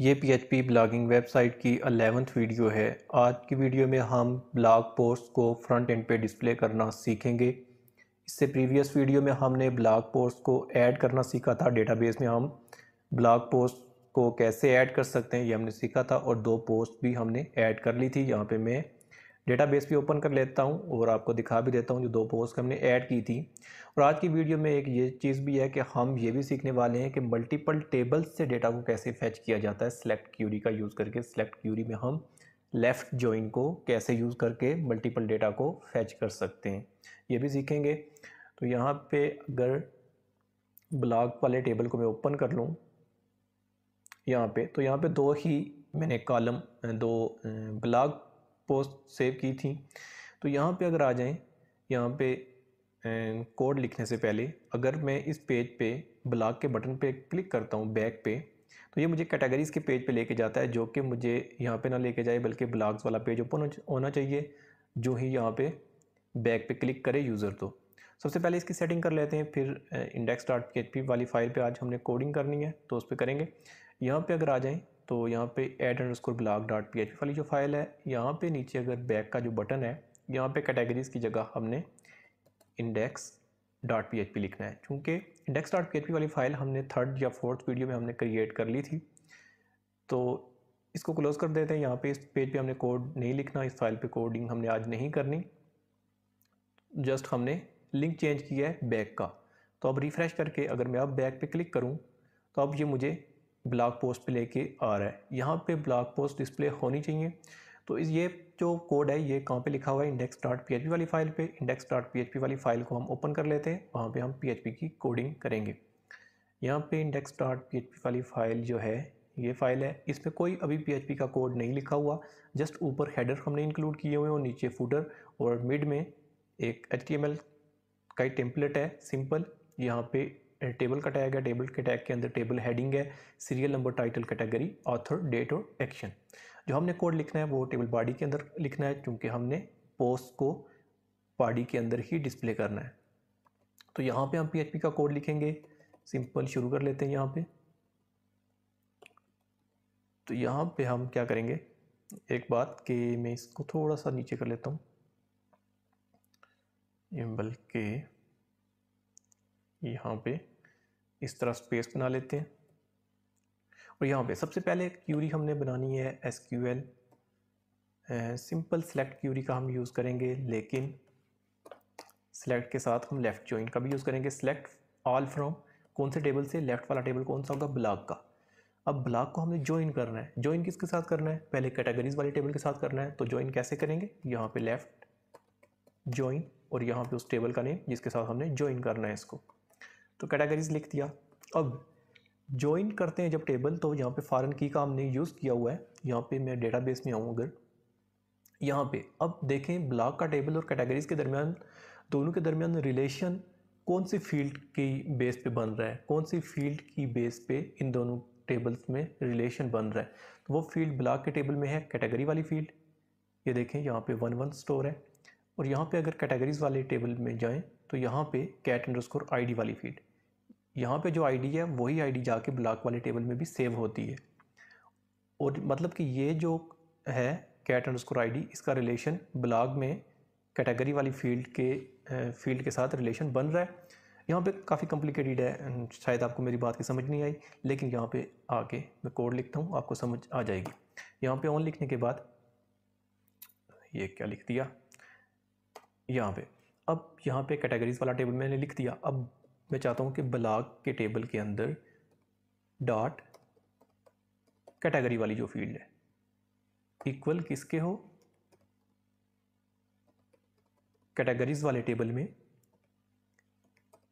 ये P blogging website की eleventh video है आज की वीडियो में हम ब्लॉग पोस्ट को फ्रंट एंड पे डिस्प्ले करना सीखेंगे इससे प्रीवियस वीडियो में हमने ब्लॉग पोस्ट को ऐड करना सीखा था डेटाबेस में हम ब्लॉग पोस्ट को कैसे ऐड कर सकते हैं ये हमने सीखा था और दो पोस्ट भी हमने ऐड कर ली थी यहाँ पे मैं डेटा भी ओपन कर लेता हूँ और आपको दिखा भी देता हूँ जो दो पोस्ट हमने ऐड की थी और आज की वीडियो में एक ये चीज़ भी है कि हम ये भी सीखने वाले हैं कि मल्टीपल टेबल्स से डेटा को कैसे फैच किया जाता है सेलेक्ट क्यूरी का यूज़ करके सेलेक्ट क्यूरी में हम लेफ़्ट जॉइन को कैसे यूज़ करके मल्टीपल डेटा को फैच कर सकते हैं ये भी सीखेंगे तो यहाँ पे अगर ब्लॉक वाले टेबल को मैं ओपन कर लूँ यहाँ पे तो यहाँ पे दो ही मैंने कॉलम दो ब्लॉक पोस्ट सेव की थी तो यहाँ पे अगर आ जाएं यहाँ पे कोड लिखने से पहले अगर मैं इस पेज पे ब्लॉक के बटन पे क्लिक करता हूँ बैक पे तो ये मुझे कैटेगरीज़ के पेज पे लेके जाता है जो कि मुझे यहाँ पे ना लेके जाए बल्कि ब्लॉग्स वाला पेज ओपन होना चाहिए जो ही यहाँ पे बैक पे क्लिक करे यूज़र तो सबसे पहले इसकी सेटिंग कर लेते हैं फिर इंडेक्स डॉट वाली फाइल पर आज हमने कोडिंग करनी है तो उस पर करेंगे यहाँ पर अगर आ जाएँ तो यहाँ पे add underscore blog dot P वाली जो फाइल है यहाँ पे नीचे अगर बैक का जो बटन है यहाँ पे कैटेगरीज की जगह हमने इंडेक्स डॉट पी लिखना है क्योंकि इंडेक्स डॉट पी वाली फ़ाइल हमने थर्ड या फोर्थ वीडियो में हमने क्रिएट कर ली थी तो इसको क्लोज़ कर देते हैं यहाँ पे इस पेज पे हमने कोड नहीं लिखना इस फाइल पे कोडिंग हमने आज नहीं करनी जस्ट हमने लिंक चेंज किया है बैक का तो अब रिफ़्रेश करके अगर मैं अब बैक पे क्लिक करूँ तो अब ये मुझे ब्लॉग पोस्ट पे लेके आ रहा है यहाँ पे ब्लॉग पोस्ट डिस्प्ले होनी चाहिए तो इस ये जो कोड है ये कहाँ पे लिखा हुआ है इंडेक्स डॉट पी वाली फ़ाइल पे इंडेक्स डॉट पी वाली फ़ाइल को हम ओपन कर लेते हैं वहाँ पे हम पी की कोडिंग करेंगे यहाँ पे इंडेक्स डॉट पी वाली फ़ाइल जो है ये फाइल है इसमें कोई अभी पी का कोड नहीं लिखा हुआ जस्ट ऊपर हेडर हमने इंक्लूड किए हुए और नीचे फूडर और मिड में एक एच का ही टेम्पलेट है सिंपल यहाँ पे टेबल का टैग है टेबल के टैग के अंदर टेबल हेडिंग है serial number title category author date और एक्शन जो हमने कोड लिखना है वो टेबल बॉडी के अंदर लिखना है क्योंकि हमने पोस्ट को बॉडी के अंदर ही डिस्प्ले करना है तो यहाँ पे हम पी का कोड लिखेंगे सिंपल शुरू कर लेते हैं यहाँ पे तो यहाँ पे हम क्या करेंगे एक बात कि मैं इसको थोड़ा सा नीचे कर लेता हूँ बल्कि यहाँ पे इस तरह स्पेस बना लेते हैं और यहाँ पे सबसे पहले क्यूरी हमने बनानी है S Q L simple select query का हम यूज़ करेंगे लेकिन सेलेक्ट के साथ हम लेफ़्ट जॉइन का भी यूज़ करेंगे सेलेक्ट ऑल फ्रॉम कौन से टेबल से लेफ़्ट वाला टेबल कौन सा होगा ब्लॉक का अब ब्लॉक को हमने ज्वाइन करना है ज्वाइन किसके साथ करना है पहले कैटेगरीज वाली टेबल के साथ करना है तो ज्वाइन कैसे करेंगे यहाँ पे लेफ़्ट ज्वाइन और यहाँ पे उस टेबल का नेम जिसके साथ हमने ज्वाइन करना है इसको तो कैटेगरीज लिख दिया अब ज्वाइन करते हैं जब टेबल तो यहाँ पे फॉरन की का हमने यूज़ किया हुआ है यहाँ पे मैं डेटाबेस में आऊँ अगर यहाँ पे अब देखें ब्लॉक का टेबल और कैटेगरीज के दरमियान दोनों के दरमियान रिलेशन कौन सी फील्ड की बेस पे बन रहा है कौन सी फील्ड की बेस पे इन दोनों टेबल्स में रिलेशन बन रहा है तो वो फील्ड ब्लॉक के टेबल में है कैटेगरी वाली फील्ड ये देखें यहाँ पे वन वन स्टोर है और यहाँ पे अगर कैटेगरीज वाले टेबल में जाएं तो यहाँ पे कैट अंडर स्कोर आई वाली फील्ड यहाँ पे जो आईडी है वही आईडी जाके ब्लॉक वाले टेबल में भी सेव होती है और मतलब कि ये जो है कैट एंड स्कोर आई इसका रिलेशन ब्लॉग में कैटेगरी वाली फील्ड के फील्ड के साथ रिलेशन बन रहा है यहाँ पे काफ़ी कॉम्प्लिकेटेड है शायद आपको मेरी बात की समझ नहीं आई लेकिन यहाँ पे आके मैं कोड लिखता हूँ आपको समझ आ जाएगी यहाँ पे ऑन लिखने के बाद ये क्या लिख दिया यहाँ पे अब यहाँ पे कैटेगरीज वाला टेबल मैंने लिख दिया अब मैं चाहता हूँ कि ब्लॉग के टेबल के अंदर डॉट कैटेगरी वाली जो फील्ड है इक्वल किसके हो कैटेगरीज वाले टेबल में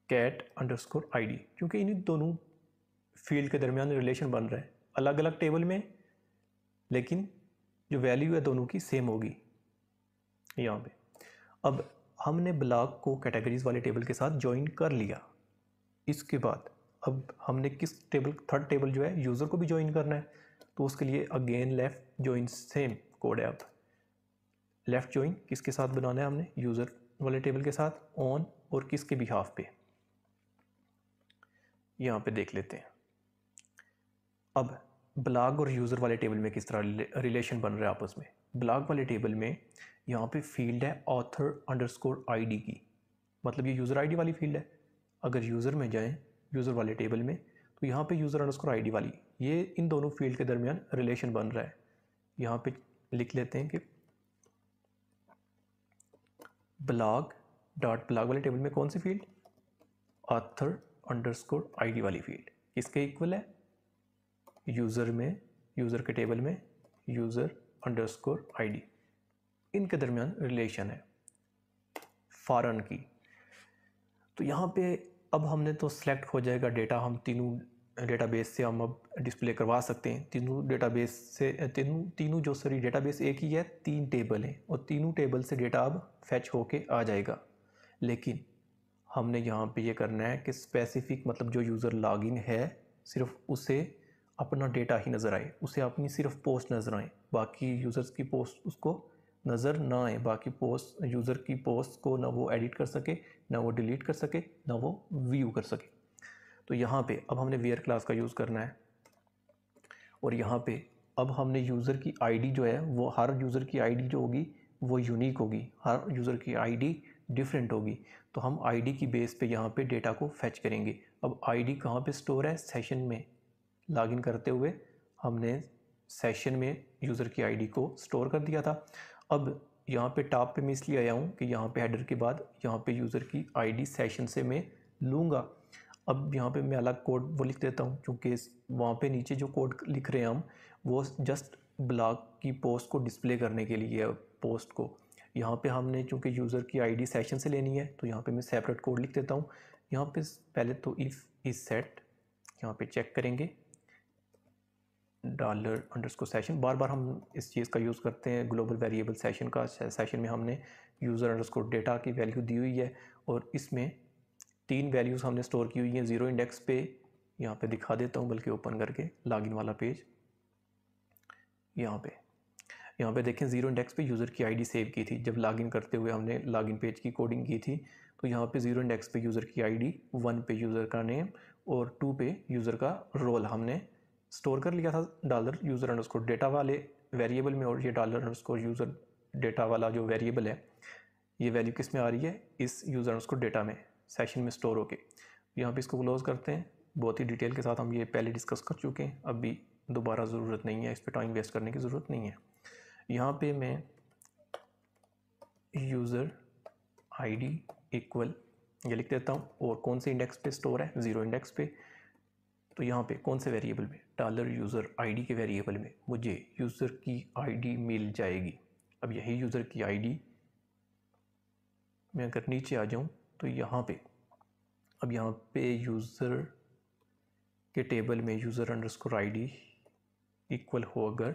कैट अंडरस्कोर आईडी क्योंकि इन दोनों फील्ड के दरमियान रिलेशन बन रहा है अलग अलग टेबल में लेकिन जो वैल्यू है दोनों की सेम होगी यहाँ पे अब हमने ब्लॉक को कैटेगरीज वाले टेबल के साथ ज्वाइन कर लिया इसके बाद अब हमने किस टेबल थर्ड टेबल जो है यूज़र को भी ज्वाइन करना है तो उसके लिए again left join same code है अब लेफ़्ट ज्वाइन किसके साथ बनाना है हमने यूज़र वाले टेबल के साथ ऑन और किसके बिहाफ पे यहाँ पे देख लेते हैं अब ब्लॉग और यूज़र वाले टेबल में किस तरह रिलेशन बन रहा है आपस में ब्लॉग वाले टेबल में यहाँ पे फील्ड है ऑथर अंडरस्कोर आईडी की मतलब ये यूज़र आईडी वाली फील्ड है अगर यूज़र में जाएँ यूज़र वाले टेबल में तो यहाँ पे यूज़र अंडर आई वाली ये इन दोनों फील्ड के दरमियान रिलेशन बन रहा है यहाँ पे लिख लेते हैं कि ब्लॉग डॉट ब्लॉग वाले टेबल में कौन सी फील्ड आथर अंडरस्कोर आईडी वाली फील्ड किसके इक्वल है यूज़र में यूज़र के टेबल में यूज़र अंडरस्कोर आईडी इनके दरमियान रिलेशन है फ़ारन की तो यहाँ पे अब हमने तो सेलेक्ट हो जाएगा डेटा हम तीनों डेटाबेस से हम अब डिस्प्ले करवा सकते हैं तीनों डेटाबेस से तीनों तीनों जो सॉरी डेटाबेस एक ही है तीन टेबल हैं और तीनों टेबल से डेटा अब फैच होके आ जाएगा लेकिन हमने यहाँ पे ये करना है कि स्पेसिफिक मतलब जो यूज़र लॉगिन है सिर्फ उसे अपना डेटा ही नज़र आए उसे अपनी सिर्फ पोस्ट नज़र आए बाकी यूज़र्स की पोस्ट उसको नज़र ना आए बाकी पोस्ट यूज़र की पोस्ट को ना वो एडिट कर सके ना वो डिलीट कर सके ना वो व्यू कर सके तो यहाँ पे अब हमने वेयर क्लास का यूज़ करना है और यहाँ पे अब हमने यूज़र की आईडी जो है वो हर यूज़र की आईडी जो होगी वो यूनिक होगी हर यूज़र की आईडी डिफरेंट होगी तो हम आईडी की बेस पे यहाँ पे डेटा को फैच करेंगे अब आईडी कहाँ पे स्टोर है सेशन में लॉगिन करते हुए हमने सेशन में यूज़र की आईडी को स्टोर कर दिया था अब यहाँ पे टॉप पे मैं इसलिए आया हूँ कि यहाँ पे हेडर के बाद यहाँ पे यूज़र की आईडी सेशन से मैं लूँगा अब यहाँ पे मैं अलग कोड वो लिख देता हूँ क्योंकि वहाँ पे नीचे जो कोड लिख रहे हैं हम वो जस्ट ब्लॉग की पोस्ट को डिस्प्ले करने के लिए पोस्ट को यहाँ पे हमने चूँकि यूज़र की आईडी सेशन से लेनी है तो यहाँ पे मैं सेपरेट कोड लिख देता हूँ यहाँ पे पहले तो इफ़ इज़ सेट यहाँ पे चेक करेंगे डॉलर अंडरस्को सेशन बार बार हम इस चीज़ का यूज़ करते हैं ग्लोबल वेरिएबल सेशन का सेशन में हमने यूज़र अंडरस्कोर डेटा की वैल्यू दी हुई है और इसमें तीन वैल्यूज़ हमने स्टोर की हुई हैं ज़ीरो इंडेक्स पे यहाँ पे दिखा देता हूँ बल्कि ओपन करके लॉगिन वाला पेज यहाँ पे यहाँ पे देखें ज़ीरो इंडेक्स पे यूज़र की आईडी सेव की थी जब लॉगिन करते हुए हमने लॉगिन पेज की कोडिंग की थी तो यहाँ पे ज़ीरो इंडेक्स पे यूज़र की आईडी वन पे यूज़र का नेम और टू पे यूज़र का रोल हमने स्टोर कर लिया था डॉलर यूज़र अंडरस्कोर डेटा वाले वेरिएबल में और ये डॉलर अंडरस्कोर यूज़र डेटा वाला जो वेरिएबल है ये वैल्यू किस में आ रही है इस यूज़र अंडरस्कोर डेटा में सेशन में स्टोर होके यहाँ पे इसको क्लोज़ करते हैं बहुत ही डिटेल के साथ हम ये पहले डिस्कस कर चुके हैं अभी दोबारा ज़रूरत नहीं है इस पर टाइम वेस्ट करने की ज़रूरत नहीं है यहाँ पर मैं यूज़र डी इक्वल ये लिख देता हूँ और कौन से इंडेक्स पे स्टोर है ज़ीरो इंडेक्स पे तो यहाँ पे कौन से वेरिएबल में डॉलर यूज़र आईडी के वेरिएबल में मुझे यूज़र की आईडी मिल जाएगी अब यही यूज़र की आईडी मैं अगर नीचे आ जाऊँ तो यहाँ पे अब यहाँ पे यूज़र के टेबल में user underscore I D equal हो अगर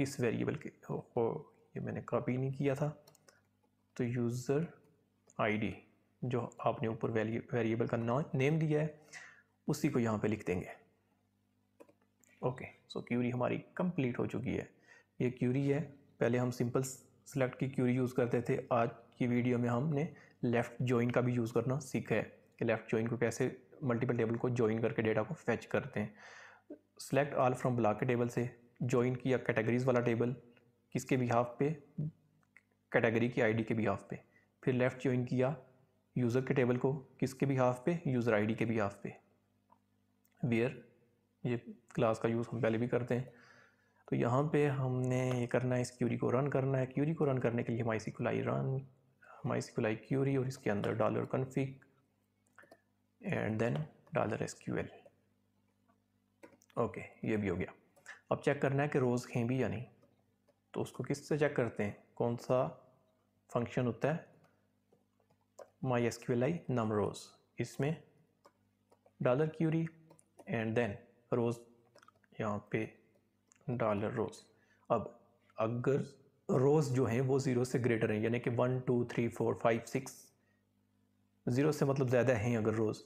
इस वेरिएबल के हो, हो ये मैंने कॉपी नहीं किया था तो यूज़र आईडी जो आपने ऊपर वेरिएबल का नेम दिया है उसी को यहाँ पे लिख देंगे ओके सो क्यूरी हमारी कंप्लीट हो चुकी है ये क्यूरी है पहले हम सिंपल सेलेक्ट की क्यूरी यूज़ करते थे आज की वीडियो में हमने लेफ़्ट जॉइन का भी यूज़ करना सीखा है कि लेफ़्ट जॉइन को कैसे मल्टीपल टेबल को जॉइन करके डेटा को फैच करते हैं सेलेक्ट आल फ्रॉम ब्लॉक के टेबल से ज्वाइन किया कैटेगरीज़ वाला टेबल किसके बिहाफ पे कैटेगरी की आईडी के बिहाफ पे फिर लेफ़्ट ज्वाइन किया यूज़र के टेबल को किसके बिहाफ पे यूज़र आईडी के बिहाफ पे वेयर ये क्लास का यूज़ हम पहले भी करते हैं तो यहाँ पे हमने ये करना है इस क्यूरी को रन करना है क्यूरी को रन करने के लिए हमारी सिकुलाई रन हमारी सिकुलाई क्यूरी और इसके अंदर dollar config and then dollar S Q L okay ये भी हो गया अब चेक करना है कि रोज़ हैं भी या नहीं तो उसको किस से चेक करते हैं कौन सा फंक्शन होता है my S Q L I num rows इसमें dollar query and then rows यहाँ पे डॉलर रोज़ अब अगर रोज़ जो हैं वो ज़ीरो से ग्रेटर हैं यानी कि one two three four five six zero से मतलब ज़्यादा हैं अगर रोज़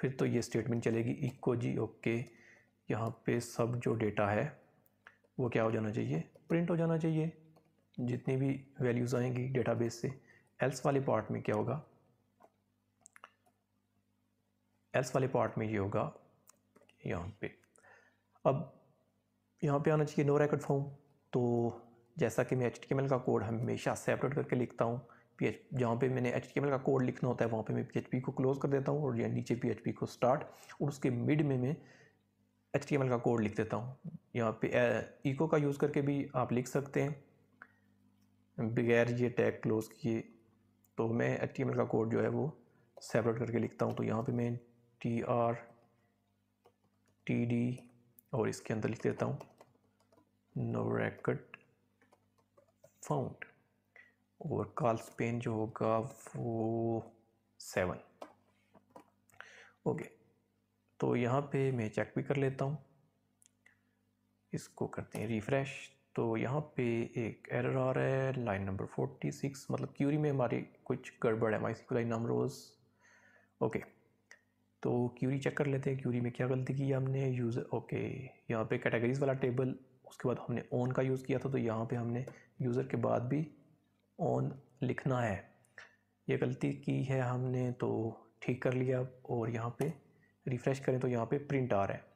फिर तो ये स्टेटमेंट चलेगी इको जी ओके यहाँ पे सब जो डेटा है वो क्या हो जाना चाहिए प्रिंट हो जाना चाहिए जितनी भी वैल्यूज़ आएंगी डेटाबेस से एल्स वाले पार्ट में क्या होगा एल्स वाले पार्ट में ये होगा यहाँ पे अब यहाँ पे आना चाहिए नो रैकेट फॉर्म तो जैसा कि मैं एच का कोड हमेशा सेपरेट करके लिखता हूँ पी एच जहाँ पर मैंने एच का कोड लिखना होता है वहाँ पर मैं पी को क्लोज़ कर देता हूँ और या नीचे पी को स्टार्ट और उसके मिड में मैं एच का कोड लिख देता हूँ यहाँ पे ईको का यूज़ करके भी आप लिख सकते हैं बगैर ये टैग क्लोज़ किए तो मैं एच का कोड जो है वो सेपरेट करके लिखता हूँ तो यहाँ पे मैं टी आर टी डी और इसके अंदर लिख देता हूँ नो रैकट फाउंड और कॉल स्पेन जो होगा वो सेवन ओके तो यहाँ पे मैं चेक भी कर लेता हूँ इसको करते हैं रिफ़्रेश तो यहाँ पे एक एरर आ रहा है लाइन नंबर फोर्टी सिक्स मतलब क्यूरी में हमारी कुछ गड़बड़ है my C line number okay तो क्यूरी चेक कर लेते हैं क्यूरी में क्या गलती की हमने यूज़र ओके यहाँ पे कैटेगरीज़ वाला टेबल उसके बाद हमने ऑन का यूज़ किया था तो यहाँ पे हमने यूज़र के बाद भी ऑन लिखना है ये गलती की है हमने तो ठीक कर लिया और यहाँ पे रिफ़्रेश करें तो यहाँ पे प्रिंट आ रहा है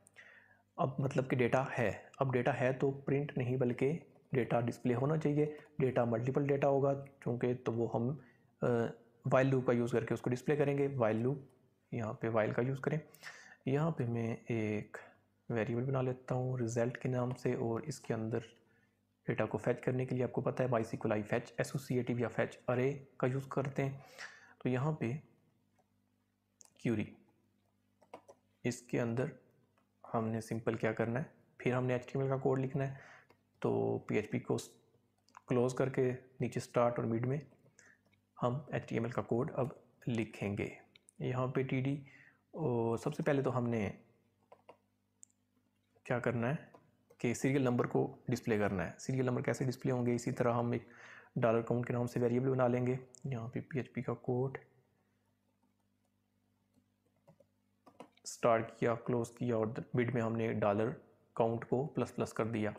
अब मतलब कि डेटा है अब डेटा है तो प्रिंट नहीं बल्कि डेटा डिस्प्ले होना चाहिए डेटा मल्टीपल डेटा होगा क्योंकि तो वो हम वाइल लूप का यूज़ करके उसको डिस्प्ले करेंगे वाइल लूप यहाँ पे वाइल का यूज़ करें यहाँ पे मैं एक वेरिएबल बना लेता हूँ रिज़ल्ट के नाम से और इसके अंदर डेटा को फैच करने के लिए आपको पता है बाईसी कोलाई फैच एसोसिएटिव या फैच अरे का यूज़ करते हैं तो यहाँ पे क्यूरी इसके अंदर हमने सिंपल क्या करना है फिर हमने एच का कोड लिखना है तो पी को क्लोज़ करके नीचे स्टार्ट और मिड में हम एच का कोड अब लिखेंगे यहाँ पे टी डी सबसे पहले तो हमने क्या करना है कि सीरियल नंबर को डिस्प्ले करना है सीरियल नंबर कैसे डिस्प्ले होंगे इसी तरह हम एक डॉलर काउंट के नाम से वेरिएबल बना लेंगे यहाँ पे पी का कोड स्टार्ट किया क्लोज किया और बिड में हमने डॉलर काउंट को प्लस प्लस कर दिया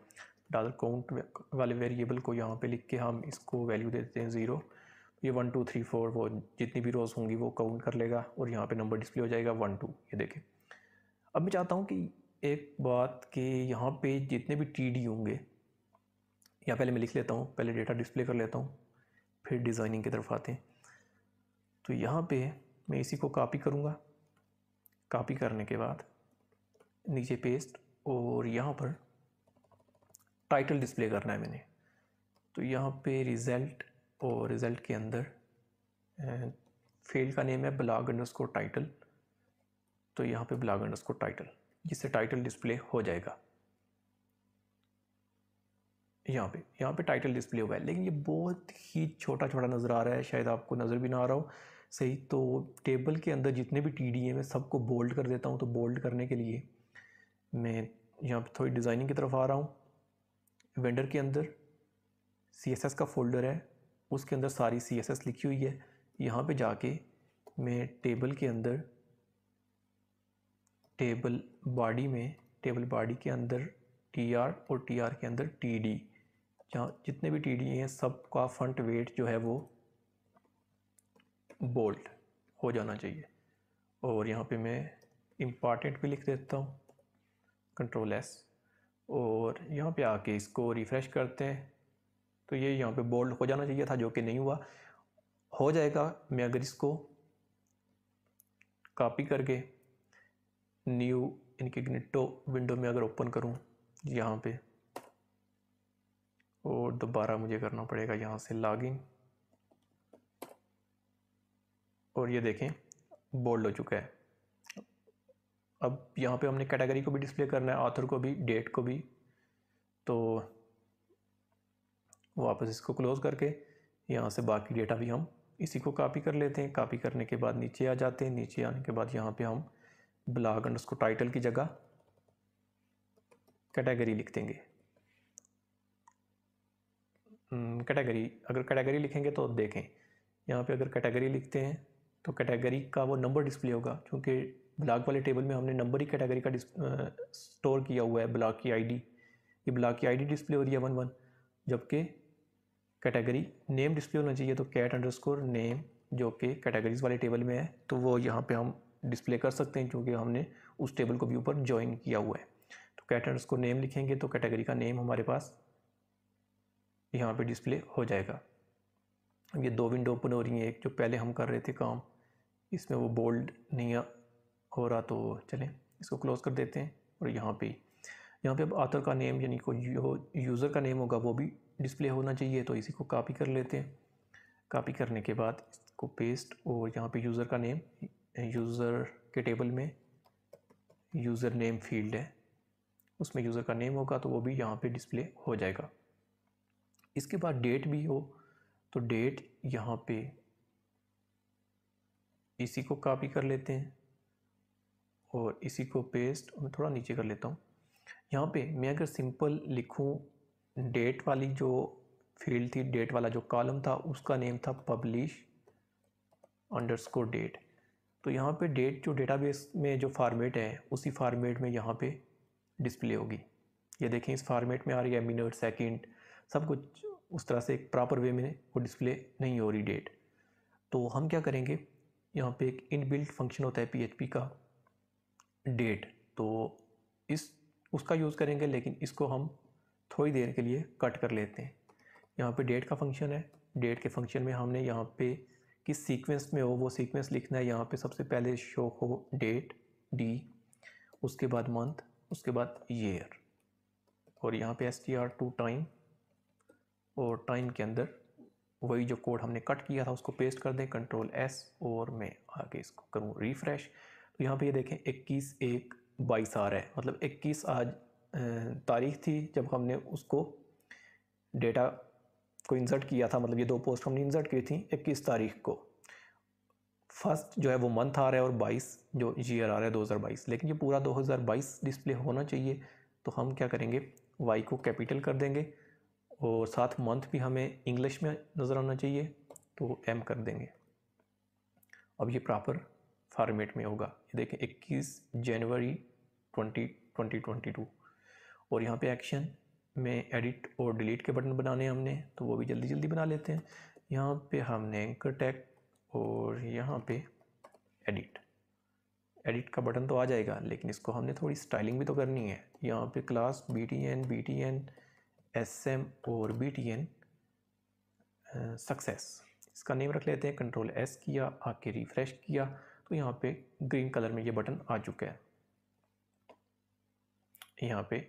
डॉलर काउंट वाले वेरिएबल को यहाँ पे लिख के हम इसको वैल्यू देते हैं ज़ीरो ये वन टू थ्री फोर वो जितनी भी रोज़ होंगी वो काउंट कर लेगा और यहाँ पे नंबर डिस्प्ले हो जाएगा वन टू ये देखें अब मैं चाहता हूँ कि एक बात कि यहाँ पे जितने भी टी डी होंगे या पहले मैं लिख लेता हूँ पहले डेटा डिस्प्ले कर लेता हूँ फिर डिज़ाइनिंग की तरफ आते हैं तो यहाँ पे मैं इसी को कॉपी करूँगा कॉपी करने के बाद नीचे पेस्ट और यहाँ पर टाइटल डिस्प्ले करना है मैंने तो यहाँ पे रिज़ल्ट और रिज़ल्ट के अंदर फील्ड का नेम है ब्लाग अंडर टाइटल तो यहाँ पे ब्लाग अंडर टाइटल जिससे टाइटल डिस्प्ले हो जाएगा यहाँ पे यहाँ पे टाइटल डिस्प्ले है लेकिन ये बहुत ही छोटा छोटा नज़र आ रहा है शायद आपको नज़र भी ना आ रहा हो सही तो टेबल के अंदर जितने भी टी डी ए मैं सबको बोल्ड कर देता हूँ तो बोल्ड करने के लिए मैं यहाँ पे थोड़ी डिज़ाइनिंग की तरफ आ रहा हूँ वेंडर के अंदर सी एस एस का फोल्डर है उसके अंदर सारी सी एस एस लिखी हुई है यहाँ पे जाके मैं टेबल के अंदर टेबल बॉडी में टेबल बॉडी के अंदर टी आर और टी आर के अंदर टी डी जहाँ जितने भी टी डी हैं सब का फ्रंट वेट जो है वो बोल्ट हो जाना चाहिए और यहाँ पे मैं इम्पॉर्टेंट भी लिख देता हूँ कंट्रोल एस और यहाँ पे आके इसको रिफ़्रेश करते हैं तो ये यहाँ पे बोल्ड हो जाना चाहिए था जो कि नहीं हुआ हो जाएगा मैं अगर इसको कॉपी करके न्यू इनकिग्निटो विंडो में अगर ओपन करूँ यहाँ पे और दोबारा मुझे करना पड़ेगा यहाँ से लॉगिन और ये देखें बोल्ड हो चुका है अब यहाँ पे हमने कैटेगरी को भी डिस्प्ले करना है ऑथर को भी डेट को भी तो वापस इसको क्लोज़ करके यहाँ से बाकी डेटा भी हम इसी को कापी कर लेते हैं कापी करने के बाद नीचे आ जाते हैं नीचे आने के बाद यहाँ पर हम ब्लाग अंडर उसको टाइटल की जगह कैटेगरी लिख देंगे कैटेगरी अगर कैटेगरी लिखेंगे तो देखें यहाँ पे अगर कैटेगरी लिखते हैं तो कैटेगरी का वो नंबर डिस्प्ले होगा क्योंकि ब्लॉग वाले टेबल में हमने नंबर ही कैटेगरी का स्टोर किया हुआ है ब्लॉग की आईडी ये ब्लॉग की आईडी डिस्प्ले हो रही है वन वन जबकि कैटेगरी नेम डिस्प्ले होना चाहिए तो कैट अंडरस्कोर नेम जो कि कैटेगरीज वाले टेबल में है तो वो यहाँ पे हम डिस्प्ले कर सकते हैं क्योंकि हमने उस टेबल को व्यू पर ज्वाइन किया हुआ है तो कैट अंडरस्कोर नेम लिखेंगे तो कैटेगरी का नेम हमारे पास यहाँ पे डिस्प्ले हो जाएगा अब ये दो विंडो ओपन हो रही हैं एक जो पहले हम कर रहे थे काम इसमें वो बोल्ड नहीं हो रहा तो चलें इसको क्लोज़ कर देते हैं और यहाँ पर यहाँ पे अब आथर का नेम यानी को यूज़र का नेम होगा वो भी डिस्प्ले होना चाहिए तो इसी को कापी कर लेते हैं कापी करने के बाद इसको पेस्ट और यहाँ पे यूज़र का नेम यूज़र के टेबल में यूज़र नेम फील्ड है उसमें यूज़र का नेम होगा तो वो भी यहाँ पे डिस्प्ले हो जाएगा इसके बाद डेट भी हो तो डेट यहाँ पे इसी को कॉपी कर लेते हैं और इसी को पेस्ट मैं थोड़ा नीचे कर लेता हूँ यहाँ पे मैं अगर सिंपल लिखूँ डेट वाली जो फील्ड थी डेट वाला जो कॉलम था उसका नेम था पब्लिश अंडरस्कोर डेट तो यहाँ पे डेट जो डेटाबेस में जो फार्मेट है उसी फार्मेट में यहाँ पे डिस्प्ले होगी ये देखें इस फार्मेट में आ रही है मिनट सेकंड सब कुछ उस तरह से एक प्रॉपर वे में वो डिस्प्ले नहीं हो रही डेट तो हम क्या करेंगे यहाँ पे एक इनबिल्ट फंक्शन होता है पी का डेट तो इस उसका यूज़ करेंगे लेकिन इसको हम थोड़ी देर के लिए कट कर लेते हैं यहाँ पे डेट का फंक्शन है डेट के फंक्शन में हमने यहाँ पे किस सीक्वेंस में हो वो सीक्वेंस लिखना है यहाँ पे सबसे पहले शो हो डेट डी उसके बाद मंथ उसके बाद ईयर और यहाँ पे S T R to time और टाइम के अंदर वही जो कोड हमने कट किया था उसको पेस्ट कर दें कंट्रोल एस और मैं आगे इसको करूँ रिफ्रेश तो यहाँ पर ये यह देखें इक्कीस एक बाईस आ रहा है मतलब इक्कीस आज तारीख थी जब हमने उसको डेटा को इंसर्ट किया था मतलब ये दो पोस्ट हमने इंसर्ट की थी इक्कीस तारीख को फर्स्ट जो है वो मंथ आ रहा है और 22 जो ईयर आ रहा है 2022 लेकिन ये पूरा 2022 डिस्प्ले होना चाहिए तो हम क्या करेंगे वाई को कैपिटल कर देंगे और साथ मंथ भी हमें इंग्लिश में नज़र आना चाहिए तो एम कर देंगे अब ये प्रॉपर फॉर्मेट में होगा ये देखें 21 जनवरी ट्वेंटी 2022 और यहाँ पे एक्शन में एडिट और डिलीट के बटन बनाने हमने तो वो भी जल्दी जल्दी बना लेते हैं यहाँ पे हमने एंकर टैग और यहाँ पे एडिट एडिट का बटन तो आ जाएगा लेकिन इसको हमने थोड़ी स्टाइलिंग भी तो करनी है यहाँ पे class B T N B T N S M और बी टी एन सक्सेस इसका नेम रख लेते हैं कंट्रोल एस किया आके रिफ़्रेश किया तो यहाँ पे ग्रीन कलर में ये बटन आ चुका है यहाँ पे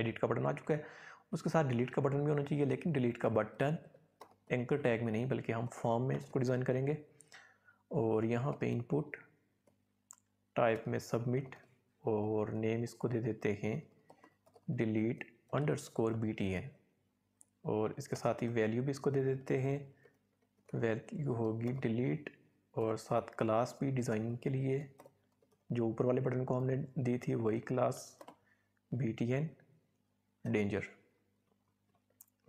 एडिट का बटन आ चुका है उसके साथ डिलीट का बटन भी होना चाहिए लेकिन डिलीट का बटन एंकर टैग में नहीं बल्कि हम फॉर्म में इसको डिज़ाइन करेंगे और यहाँ पे इनपुट टाइप में सबमिट और नेम इसको दे देते हैं delete underscore B T N और इसके साथ ही वैल्यू भी इसको दे देते हैं वैल्यू होगी डिलीट और साथ क्लास भी डिज़ाइनिंग के लिए जो ऊपर वाले बटन को हमने दी थी वही class B T N danger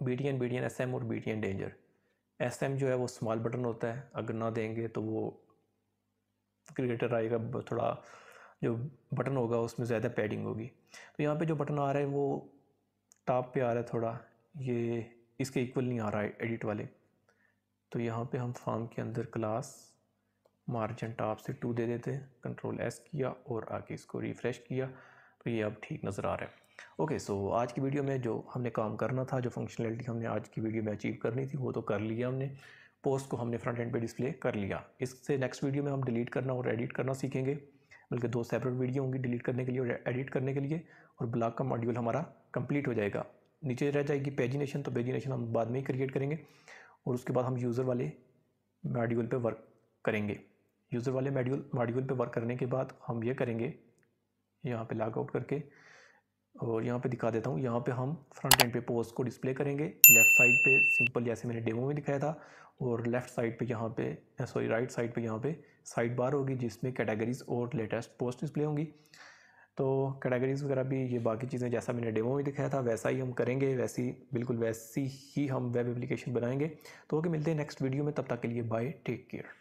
B T N B T N S M और B T N danger S M जो है वो स्मॉल बटन होता है अगर ना देंगे तो वो क्रिकेटर आएगा थोड़ा जो बटन होगा उसमें ज़्यादा पैडिंग होगी तो यहाँ पे जो बटन आ रहा है वो टॉप पे आ रहा है थोड़ा ये इसके इक्वल नहीं आ रहा है एडिट वाले तो यहाँ पे हम फॉर्म के अंदर क्लास मार्जिन टॉप से टू दे देते हैं कंट्रोल एस किया और आके इसको रिफ़्रेश किया तो ये अब ठीक नज़र आ रहा है ओके okay, सो so आज की वीडियो में जो हमने काम करना था जो फंक्शनलिटी हमने आज की वीडियो में अचीव करनी थी वो तो कर लिया हमने पोस्ट को हमने फ्रंट एंड पे डिस्प्ले कर लिया इससे नेक्स्ट वीडियो में हम डिलीट करना और एडिट करना सीखेंगे बल्कि दो सेपरेट वीडियो होंगी डिलीट करने के लिए और एडिट करने के लिए और ब्लॉक का मॉड्यूल हमारा कंप्लीट हो जाएगा नीचे रह जाएगी पेजिनेशन तो पेजिनेशन हम बाद में ही क्रिएट करेंगे और उसके बाद हम यूज़र वाले मॉड्यूल पर वर्क करेंगे यूज़र वाले मॉड्यूल मॉड्यूल पर वर्क करने के बाद हम ये करेंगे यहाँ पर लॉग आउट करके और यहाँ पे दिखा देता हूँ यहाँ पे हम फ्रंट एंड पे पोस्ट को डिस्प्ले करेंगे लेफ़्ट साइड पे सिंपल जैसे मैंने डेमो में दिखाया था और लेफ़्ट साइड पे यहाँ पे सॉरी राइट साइड पे यहाँ पे साइड बार होगी जिसमें कैटेगरीज और लेटेस्ट पोस्ट डिस्प्ले होंगी तो कैटेगरीज वगैरह भी ये बाकी चीज़ें जैसा मैंने डेमो में दिखाया था वैसा ही हम करेंगे वैसी बिल्कुल वैसी ही हम वेब एप्लीकेशन बनाएंगे तो ओके मिलते हैं नेक्स्ट वीडियो में तब तक के लिए बाय टेक केयर